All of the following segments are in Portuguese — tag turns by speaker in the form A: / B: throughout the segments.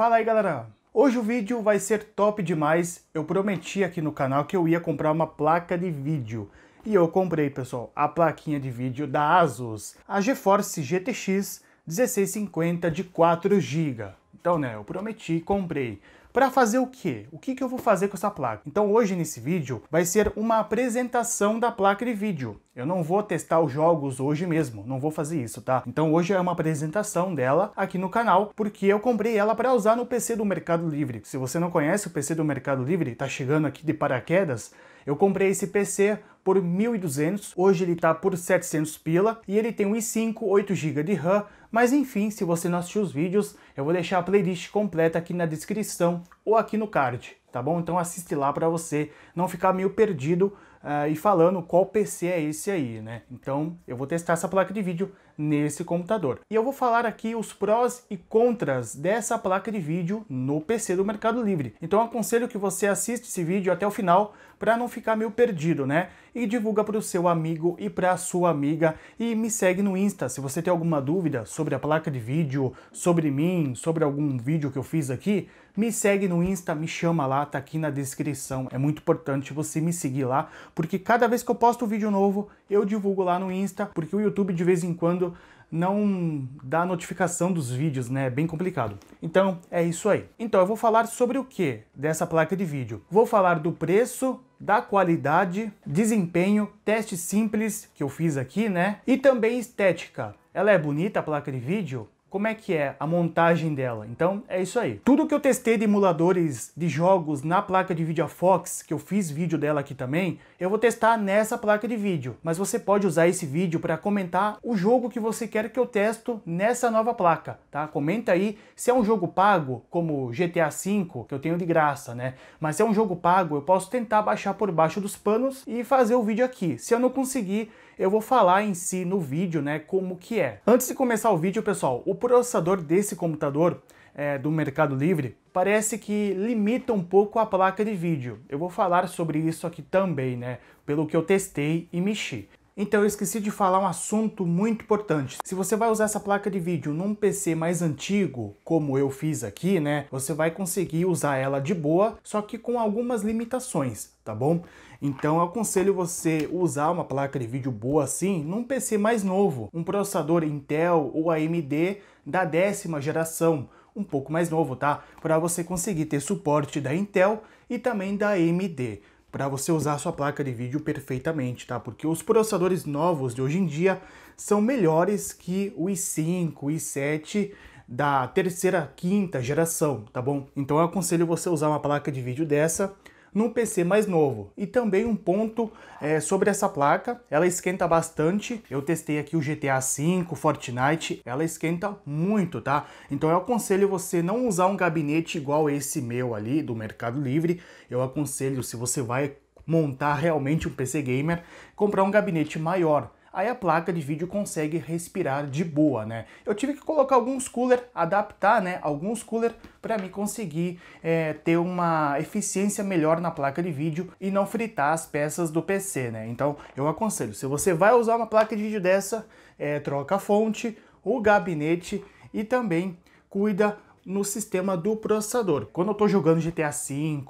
A: Fala aí galera! Hoje o vídeo vai ser top demais, eu prometi aqui no canal que eu ia comprar uma placa de vídeo e eu comprei pessoal, a plaquinha de vídeo da ASUS, a GeForce GTX 1650 de 4GB. Então né, eu prometi e comprei para fazer o quê? O que, que eu vou fazer com essa placa? Então hoje nesse vídeo vai ser uma apresentação da placa de vídeo. Eu não vou testar os jogos hoje mesmo, não vou fazer isso, tá? Então hoje é uma apresentação dela aqui no canal, porque eu comprei ela para usar no PC do Mercado Livre. Se você não conhece o PC do Mercado Livre, tá chegando aqui de paraquedas, eu comprei esse PC por 1.200, hoje ele tá por 700 pila, e ele tem um i5, 8GB de RAM, mas enfim, se você não assistiu os vídeos, eu vou deixar a playlist completa aqui na descrição ou aqui no card, tá bom? Então assiste lá para você não ficar meio perdido uh, e falando qual PC é esse aí, né? Então eu vou testar essa placa de vídeo nesse computador. E eu vou falar aqui os prós e contras dessa placa de vídeo no PC do Mercado Livre. Então aconselho que você assista esse vídeo até o final para não ficar meio perdido, né? E divulga para o seu amigo e para a sua amiga e me segue no Insta se você tem alguma dúvida sobre a placa de vídeo, sobre mim, sobre algum vídeo que eu fiz aqui, me segue no Insta, me chama lá, tá aqui na descrição. É muito importante você me seguir lá, porque cada vez que eu posto um vídeo novo, eu divulgo lá no Insta, porque o YouTube de vez em quando não dá notificação dos vídeos, né? É bem complicado. Então, é isso aí. Então, eu vou falar sobre o que dessa placa de vídeo. Vou falar do preço, da qualidade, desempenho, teste simples que eu fiz aqui, né? E também estética. Ela é bonita a placa de vídeo? como é que é a montagem dela. Então é isso aí. Tudo que eu testei de emuladores de jogos na placa de vídeo Fox, que eu fiz vídeo dela aqui também, eu vou testar nessa placa de vídeo. Mas você pode usar esse vídeo para comentar o jogo que você quer que eu testo nessa nova placa, tá? Comenta aí se é um jogo pago, como GTA V, que eu tenho de graça, né? Mas se é um jogo pago, eu posso tentar baixar por baixo dos panos e fazer o vídeo aqui. Se eu não conseguir, eu vou falar em si no vídeo, né, como que é. Antes de começar o vídeo, pessoal, o processador desse computador é, do Mercado Livre parece que limita um pouco a placa de vídeo. Eu vou falar sobre isso aqui também, né, pelo que eu testei e mexi. Então eu esqueci de falar um assunto muito importante. Se você vai usar essa placa de vídeo num PC mais antigo, como eu fiz aqui, né? Você vai conseguir usar ela de boa, só que com algumas limitações, tá bom? Então eu aconselho você usar uma placa de vídeo boa assim num PC mais novo, um processador Intel ou AMD da décima geração, um pouco mais novo, tá? Para você conseguir ter suporte da Intel e também da AMD para você usar sua placa de vídeo perfeitamente, tá? Porque os processadores novos de hoje em dia são melhores que o i5, o i7 da terceira, quinta geração, tá bom? Então eu aconselho você usar uma placa de vídeo dessa num PC mais novo. E também um ponto é, sobre essa placa, ela esquenta bastante. Eu testei aqui o GTA V, Fortnite, ela esquenta muito, tá? Então eu aconselho você não usar um gabinete igual esse meu ali do Mercado Livre. Eu aconselho se você vai montar realmente um PC gamer, comprar um gabinete maior aí a placa de vídeo consegue respirar de boa, né? Eu tive que colocar alguns cooler, adaptar, né, alguns cooler para me conseguir é, ter uma eficiência melhor na placa de vídeo e não fritar as peças do PC, né? Então eu aconselho, se você vai usar uma placa de vídeo dessa, é, troca a fonte, o gabinete e também cuida no sistema do processador. Quando eu estou jogando GTA V,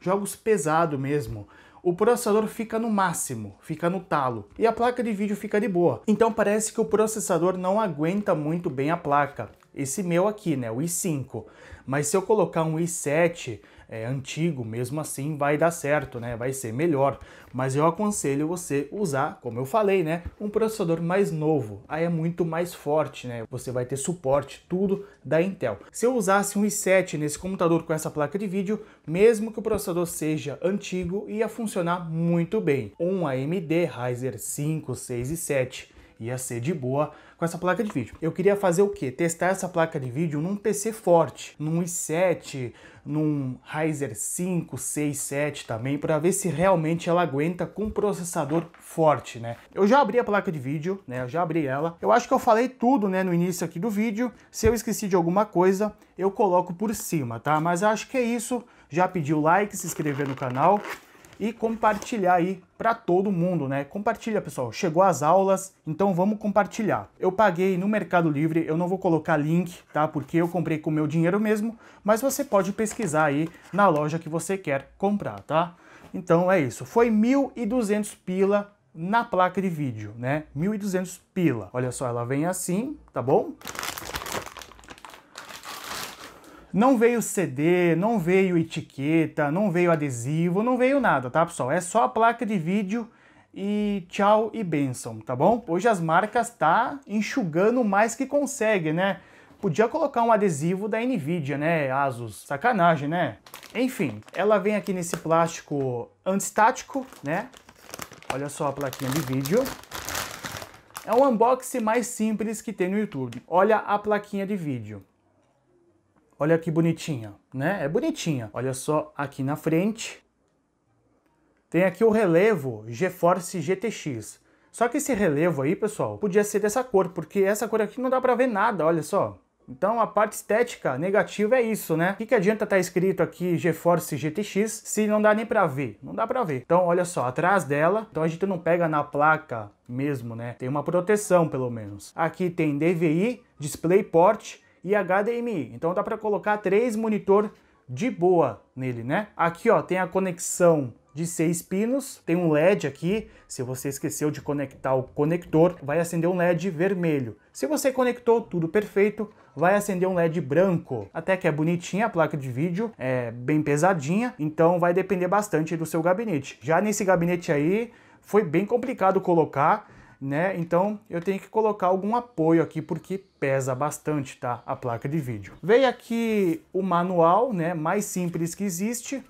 A: jogos pesado mesmo, o processador fica no máximo, fica no talo, e a placa de vídeo fica de boa. Então parece que o processador não aguenta muito bem a placa. Esse meu aqui, né, o i5. Mas se eu colocar um i7, é, antigo, mesmo assim vai dar certo, né? Vai ser melhor. Mas eu aconselho você usar, como eu falei, né? Um processador mais novo. Aí é muito mais forte, né? Você vai ter suporte, tudo da Intel. Se eu usasse um i7 nesse computador com essa placa de vídeo, mesmo que o processador seja antigo, ia funcionar muito bem. Um AMD Ryzen 5, 6 e 7 ia ser de boa com essa placa de vídeo. Eu queria fazer o quê? Testar essa placa de vídeo num PC forte, num i7, num Ryzen 5, 6, 7 também, para ver se realmente ela aguenta com processador forte, né? Eu já abri a placa de vídeo, né? Eu já abri ela. Eu acho que eu falei tudo, né, no início aqui do vídeo. Se eu esqueci de alguma coisa, eu coloco por cima, tá? Mas acho que é isso. Já pediu like, se inscrever no canal e compartilhar aí para todo mundo, né? Compartilha, pessoal. Chegou as aulas, então vamos compartilhar. Eu paguei no Mercado Livre, eu não vou colocar link, tá? Porque eu comprei com meu dinheiro mesmo, mas você pode pesquisar aí na loja que você quer comprar, tá? Então é isso. Foi 1.200 pila na placa de vídeo, né? 1.200 pila. Olha só, ela vem assim, tá bom? Não veio CD, não veio etiqueta, não veio adesivo, não veio nada, tá pessoal? É só a placa de vídeo e tchau e benção, tá bom? Hoje as marcas tá enxugando mais que consegue, né? Podia colocar um adesivo da Nvidia, né, Asus? Sacanagem, né? Enfim, ela vem aqui nesse plástico antistático, né? Olha só a plaquinha de vídeo. É o unboxing mais simples que tem no YouTube. Olha a plaquinha de vídeo. Olha que bonitinha, né? É bonitinha. Olha só aqui na frente. Tem aqui o relevo GeForce GTX. Só que esse relevo aí, pessoal, podia ser dessa cor, porque essa cor aqui não dá pra ver nada, olha só. Então a parte estética negativa é isso, né? O que, que adianta estar tá escrito aqui GeForce GTX se não dá nem pra ver? Não dá pra ver. Então olha só, atrás dela, então a gente não pega na placa mesmo, né? Tem uma proteção, pelo menos. Aqui tem DVI, DisplayPort, e HDMI. Então dá para colocar três monitor de boa nele, né? Aqui, ó, tem a conexão de seis pinos, tem um LED aqui, se você esqueceu de conectar o conector, vai acender um LED vermelho. Se você conectou tudo perfeito, vai acender um LED branco. Até que é bonitinha a placa de vídeo, é bem pesadinha, então vai depender bastante do seu gabinete. Já nesse gabinete aí, foi bem complicado colocar, né? Então eu tenho que colocar algum apoio aqui porque pesa bastante, tá? A placa de vídeo. Veio aqui o manual, né? Mais simples que existe.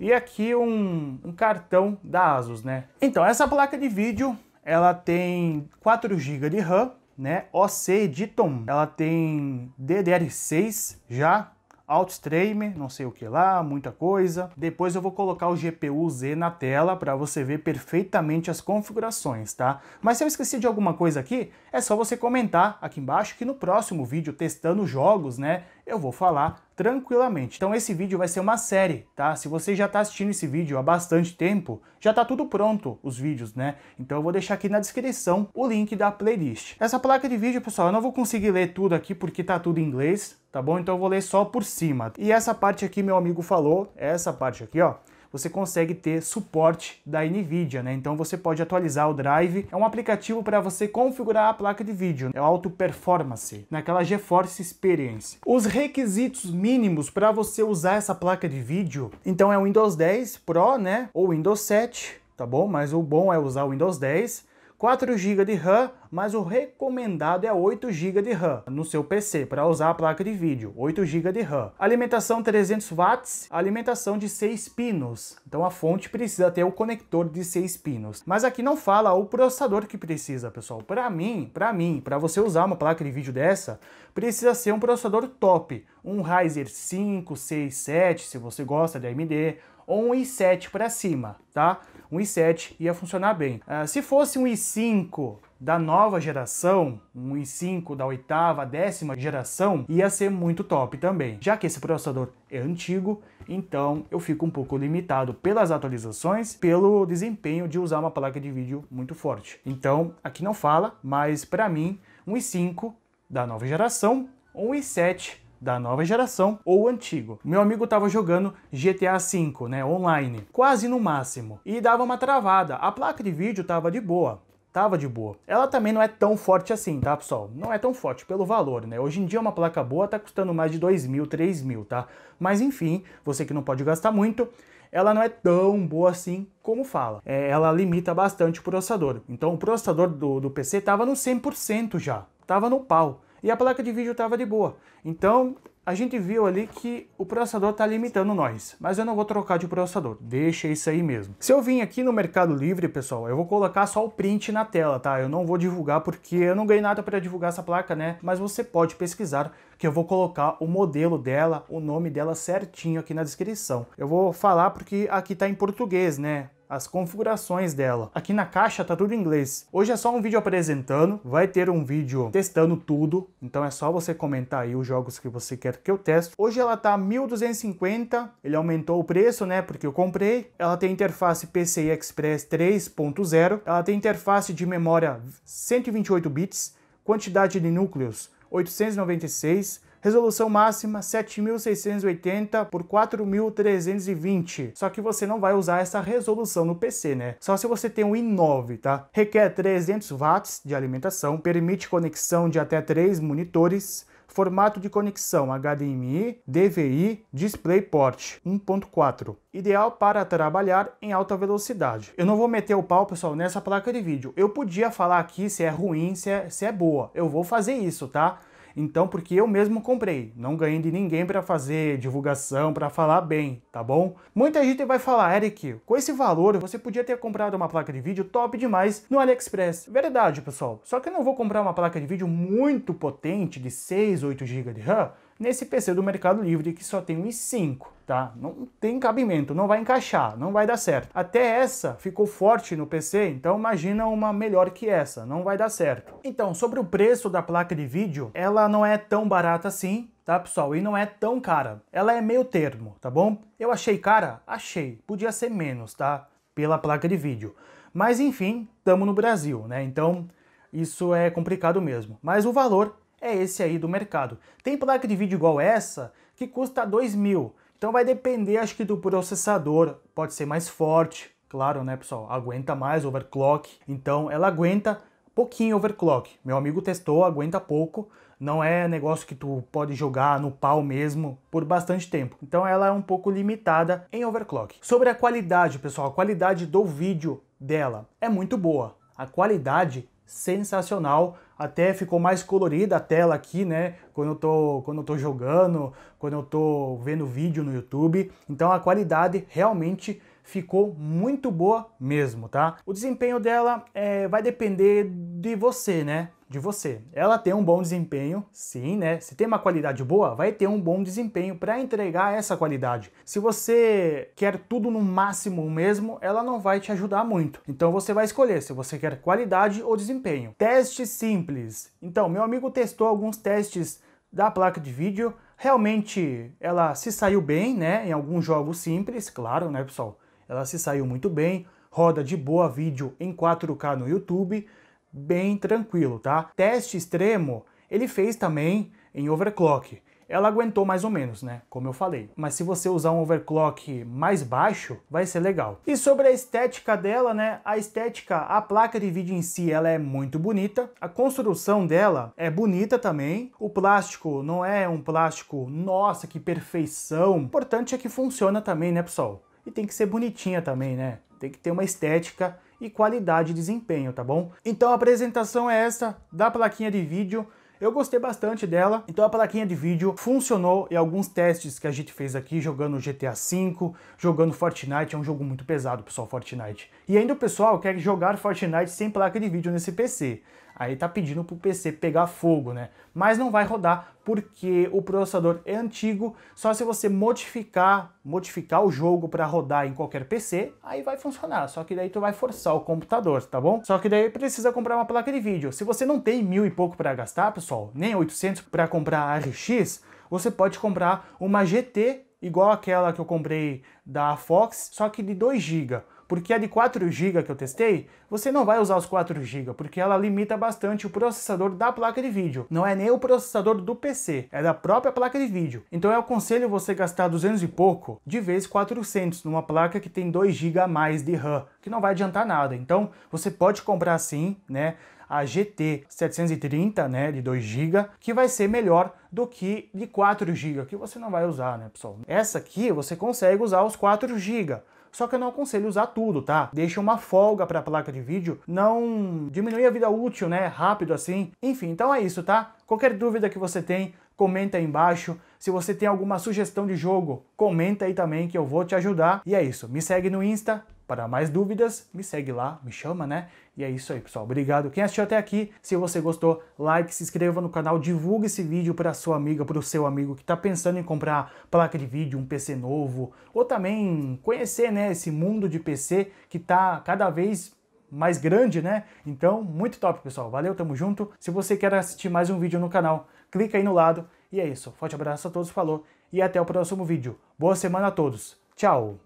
A: E aqui um, um cartão da ASUS, né? Então, essa placa de vídeo, ela tem 4 GB de RAM, né? OC Diton. Ela tem DDR6 já, Outstreamer, não sei o que lá, muita coisa. Depois eu vou colocar o GPU Z na tela para você ver perfeitamente as configurações, tá? Mas se eu esqueci de alguma coisa aqui, é só você comentar aqui embaixo que no próximo vídeo testando jogos, né, eu vou falar tranquilamente. Então esse vídeo vai ser uma série, tá? Se você já está assistindo esse vídeo há bastante tempo, já está tudo pronto os vídeos, né? Então eu vou deixar aqui na descrição o link da playlist. Essa placa de vídeo, pessoal, eu não vou conseguir ler tudo aqui porque tá tudo em inglês, tá bom? Então eu vou ler só por cima. E essa parte aqui meu amigo falou, essa parte aqui, ó, você consegue ter suporte da NVIDIA, né? Então você pode atualizar o drive. É um aplicativo para você configurar a placa de vídeo, né? é o Auto Performance, naquela né? GeForce Experience. Os requisitos mínimos para você usar essa placa de vídeo, então é o Windows 10 Pro, né? Ou Windows 7, tá bom? Mas o bom é usar o Windows 10 4 GB de RAM, mas o recomendado é 8 GB de RAM no seu PC para usar a placa de vídeo, 8 GB de RAM. Alimentação 300 watts, alimentação de 6 pinos. Então a fonte precisa ter o conector de 6 pinos. Mas aqui não fala o processador que precisa, pessoal. Para mim, para mim, para você usar uma placa de vídeo dessa, precisa ser um processador top, um Ryzen 5, 6, 7, se você gosta de AMD, ou um i7 para cima, tá? um i7 ia funcionar bem. Uh, se fosse um i5 da nova geração, um i5 da oitava, décima geração, ia ser muito top também. Já que esse processador é antigo, então eu fico um pouco limitado pelas atualizações, pelo desempenho de usar uma placa de vídeo muito forte. Então, aqui não fala, mas para mim, um i5 da nova geração um i7 da nova geração ou antigo. Meu amigo estava jogando GTA V, né, online, quase no máximo, e dava uma travada. A placa de vídeo estava de boa, tava de boa. Ela também não é tão forte assim, tá, pessoal? Não é tão forte pelo valor, né? Hoje em dia uma placa boa tá custando mais de dois mil, três mil, tá? Mas enfim, você que não pode gastar muito, ela não é tão boa assim como fala. É, ela limita bastante o processador. Então o processador do, do PC tava no 100% já, tava no pau e a placa de vídeo estava de boa. Então, a gente viu ali que o processador está limitando nós, mas eu não vou trocar de processador, deixa isso aí mesmo. Se eu vim aqui no Mercado Livre, pessoal, eu vou colocar só o print na tela, tá? Eu não vou divulgar porque eu não ganhei nada para divulgar essa placa, né? Mas você pode pesquisar que eu vou colocar o modelo dela, o nome dela certinho aqui na descrição. Eu vou falar porque aqui está em português, né? as configurações dela. Aqui na caixa tá tudo em inglês. Hoje é só um vídeo apresentando, vai ter um vídeo testando tudo, então é só você comentar aí os jogos que você quer que eu teste. Hoje ela tá 1250, ele aumentou o preço, né, porque eu comprei. Ela tem interface PCI Express 3.0, ela tem interface de memória 128 bits, quantidade de núcleos 896, Resolução máxima 7680 por 4320. Só que você não vai usar essa resolução no PC, né? Só se você tem um i9, tá? Requer 300 watts de alimentação, permite conexão de até 3 monitores, formato de conexão HDMI, DVI, DisplayPort 1.4. Ideal para trabalhar em alta velocidade. Eu não vou meter o pau, pessoal, nessa placa de vídeo. Eu podia falar aqui se é ruim, se é, se é boa. Eu vou fazer isso, tá? Então, porque eu mesmo comprei, não ganhei de ninguém para fazer divulgação, para falar bem, tá bom? Muita gente vai falar, Eric, com esse valor você podia ter comprado uma placa de vídeo top demais no AliExpress. Verdade, pessoal. Só que eu não vou comprar uma placa de vídeo muito potente de 6, 8 GB de RAM nesse PC do Mercado Livre que só tem um i5, tá? Não tem cabimento, não vai encaixar, não vai dar certo. Até essa ficou forte no PC, então imagina uma melhor que essa, não vai dar certo. Então, sobre o preço da placa de vídeo, ela não é tão barata assim, tá pessoal? E não é tão cara. Ela é meio termo, tá bom? Eu achei cara? Achei. Podia ser menos, tá? Pela placa de vídeo. Mas enfim, estamos no Brasil, né? Então isso é complicado mesmo. Mas o valor é esse aí do mercado. Tem placa de vídeo igual essa que custa 2 mil. Então vai depender, acho que, do processador. Pode ser mais forte, claro, né, pessoal? Aguenta mais overclock. Então ela aguenta pouquinho overclock. Meu amigo testou, aguenta pouco. Não é negócio que tu pode jogar no pau mesmo por bastante tempo. Então ela é um pouco limitada em overclock. Sobre a qualidade, pessoal, a qualidade do vídeo dela é muito boa. A qualidade sensacional até ficou mais colorida a tela aqui, né? Quando eu tô, quando eu tô jogando, quando eu tô vendo vídeo no YouTube. Então a qualidade realmente ficou muito boa mesmo, tá? O desempenho dela é, vai depender de você, né? de você. Ela tem um bom desempenho, sim, né? Se tem uma qualidade boa, vai ter um bom desempenho para entregar essa qualidade. Se você quer tudo no máximo mesmo, ela não vai te ajudar muito. Então você vai escolher se você quer qualidade ou desempenho. Teste simples. Então, meu amigo testou alguns testes da placa de vídeo. Realmente ela se saiu bem, né? Em alguns jogos simples, claro, né, pessoal? Ela se saiu muito bem, roda de boa vídeo em 4K no YouTube, bem tranquilo, tá? Teste extremo ele fez também em overclock. Ela aguentou mais ou menos, né? Como eu falei. Mas se você usar um overclock mais baixo, vai ser legal. E sobre a estética dela, né? A estética, a placa de vídeo em si, ela é muito bonita. A construção dela é bonita também. O plástico não é um plástico, nossa, que perfeição. O importante é que funciona também, né, pessoal? e tem que ser bonitinha também, né? Tem que ter uma estética e qualidade de desempenho, tá bom? Então a apresentação é essa da plaquinha de vídeo. Eu gostei bastante dela, então a plaquinha de vídeo funcionou em alguns testes que a gente fez aqui jogando GTA V, jogando Fortnite, é um jogo muito pesado, pessoal, Fortnite. E ainda o pessoal quer jogar Fortnite sem placa de vídeo nesse PC. Aí tá pedindo para o PC pegar fogo, né? Mas não vai rodar porque o processador é antigo, só se você modificar, modificar o jogo para rodar em qualquer PC, aí vai funcionar, só que daí tu vai forçar o computador, tá bom? Só que daí precisa comprar uma placa de vídeo. Se você não tem mil e pouco para gastar, pessoal, nem 800 para comprar a RX, você pode comprar uma GT igual aquela que eu comprei da Fox, só que de 2 GB porque a de 4 GB que eu testei, você não vai usar os 4 GB, porque ela limita bastante o processador da placa de vídeo. Não é nem o processador do PC, é da própria placa de vídeo. Então eu aconselho você gastar 200 e pouco de vez 400 numa placa que tem 2 GB a mais de RAM, que não vai adiantar nada. Então você pode comprar sim, né? a GT 730, né, de 2 GB, que vai ser melhor do que de 4 GB, que você não vai usar, né, pessoal? Essa aqui você consegue usar os 4 GB, só que eu não aconselho usar tudo, tá? Deixa uma folga para a placa de vídeo, não diminui a vida útil, né? Rápido assim. Enfim, então é isso, tá? Qualquer dúvida que você tem, comenta aí embaixo. Se você tem alguma sugestão de jogo, comenta aí também que eu vou te ajudar. E é isso, me segue no Insta, para mais dúvidas, me segue lá, me chama, né? E é isso aí, pessoal. Obrigado quem assistiu até aqui. Se você gostou, like, se inscreva no canal, divulgue esse vídeo para sua amiga, para o seu amigo que está pensando em comprar placa de vídeo, um PC novo, ou também conhecer, né, esse mundo de PC que está cada vez mais grande, né? Então, muito top, pessoal. Valeu, tamo junto. Se você quer assistir mais um vídeo no canal, clica aí no lado. E é isso. Forte abraço a todos, falou e até o próximo vídeo. Boa semana a todos. Tchau.